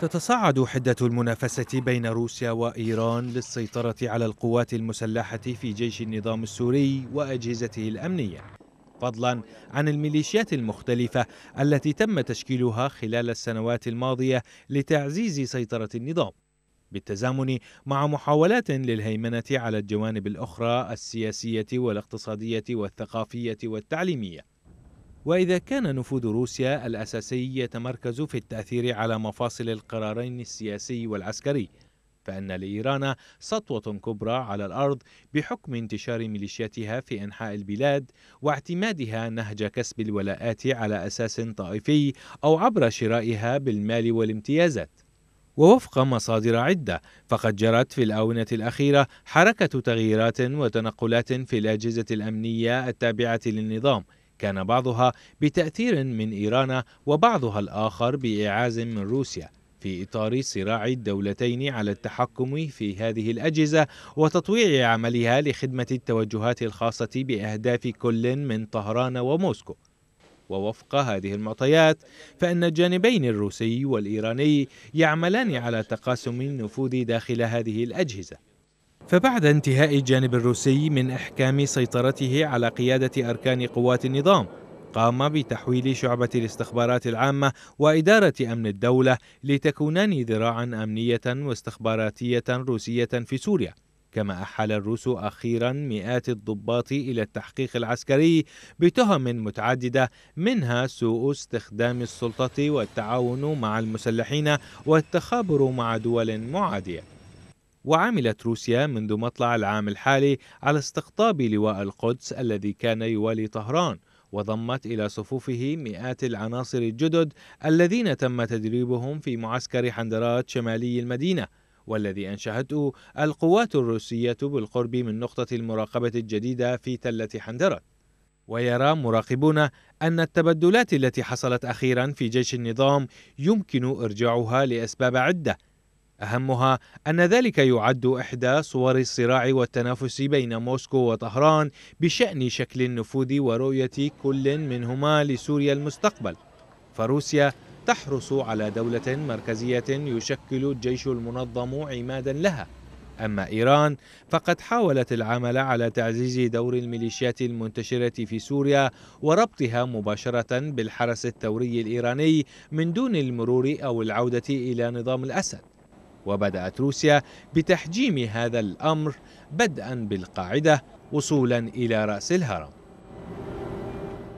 تتصاعد حدة المنافسة بين روسيا وإيران للسيطرة على القوات المسلحة في جيش النظام السوري وأجهزته الأمنية فضلا عن الميليشيات المختلفة التي تم تشكيلها خلال السنوات الماضية لتعزيز سيطرة النظام بالتزامن مع محاولات للهيمنة على الجوانب الأخرى السياسية والاقتصادية والثقافية والتعليمية وإذا كان نفوذ روسيا الأساسي يتمركز في التأثير على مفاصل القرارين السياسي والعسكري فإن لإيران سطوة كبرى على الأرض بحكم انتشار ميليشياتها في أنحاء البلاد واعتمادها نهج كسب الولاءات على أساس طائفي أو عبر شرائها بالمال والامتيازات ووفق مصادر عدة فقد جرت في الآونة الأخيرة حركة تغييرات وتنقلات في الأجهزة الأمنية التابعة للنظام كان بعضها بتأثير من إيران وبعضها الآخر بإعاز من روسيا في إطار صراع الدولتين على التحكم في هذه الأجهزة وتطويع عملها لخدمة التوجهات الخاصة بأهداف كل من طهران وموسكو ووفق هذه المعطيات فإن الجانبين الروسي والإيراني يعملان على تقاسم النفوذ داخل هذه الأجهزة فبعد انتهاء الجانب الروسي من إحكام سيطرته على قيادة أركان قوات النظام قام بتحويل شعبة الاستخبارات العامة وإدارة أمن الدولة لتكونان ذراعا أمنية واستخباراتية روسية في سوريا كما أحال الروس أخيرا مئات الضباط إلى التحقيق العسكري بتهم متعددة منها سوء استخدام السلطة والتعاون مع المسلحين والتخابر مع دول معادية وعملت روسيا منذ مطلع العام الحالي على استقطاب لواء القدس الذي كان يوالي طهران وضمت إلى صفوفه مئات العناصر الجدد الذين تم تدريبهم في معسكر حندرات شمالي المدينة والذي انشهته القوات الروسية بالقرب من نقطة المراقبة الجديدة في تلة حندرات ويرى مراقبون أن التبدلات التي حصلت أخيرا في جيش النظام يمكن إرجاعها لأسباب عدة أهمها أن ذلك يعد إحدى صور الصراع والتنافس بين موسكو وطهران بشأن شكل النفوذ ورؤية كل منهما لسوريا المستقبل فروسيا تحرص على دولة مركزية يشكل الجيش المنظم عمادا لها أما إيران فقد حاولت العمل على تعزيز دور الميليشيات المنتشرة في سوريا وربطها مباشرة بالحرس الثوري الإيراني من دون المرور أو العودة إلى نظام الأسد وبدأت روسيا بتحجيم هذا الأمر بدءا بالقاعدة وصولا إلى رأس الهرم